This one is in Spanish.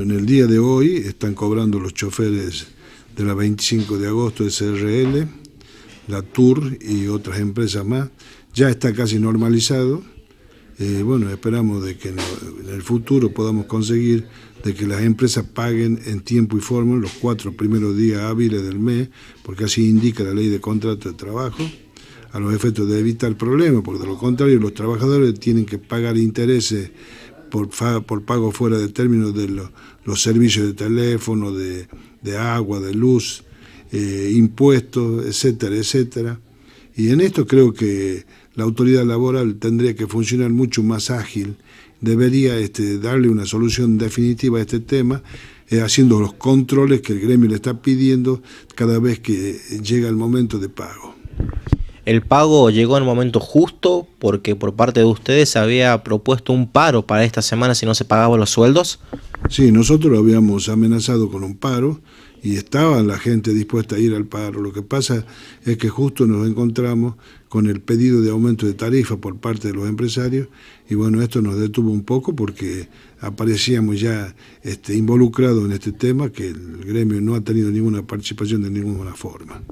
En el día de hoy están cobrando los choferes de la 25 de agosto SRL, la Tour y otras empresas más. Ya está casi normalizado. Eh, bueno, esperamos de que en el futuro podamos conseguir de que las empresas paguen en tiempo y forma los cuatro primeros días hábiles del mes, porque así indica la ley de contrato de trabajo, a los efectos de evitar problemas, porque de lo contrario los trabajadores tienen que pagar intereses por, por pago fuera de términos de los, servicios de teléfono, de, agua, de luz, eh, impuestos, etcétera, etcétera. Y en esto creo que la autoridad laboral tendría que funcionar mucho más ágil, debería este, darle una solución definitiva a este tema, eh, haciendo los controles que el gremio le está pidiendo cada vez que llega el momento de pago. El pago llegó en el momento justo porque por parte de ustedes se había propuesto un paro para esta semana si no se pagaban los sueldos. Sí, nosotros lo habíamos amenazado con un paro y estaba la gente dispuesta a ir al paro. Lo que pasa es que justo nos encontramos con el pedido de aumento de tarifa por parte de los empresarios y bueno, esto nos detuvo un poco porque aparecíamos ya este, involucrados en este tema que el gremio no ha tenido ninguna participación de ninguna forma.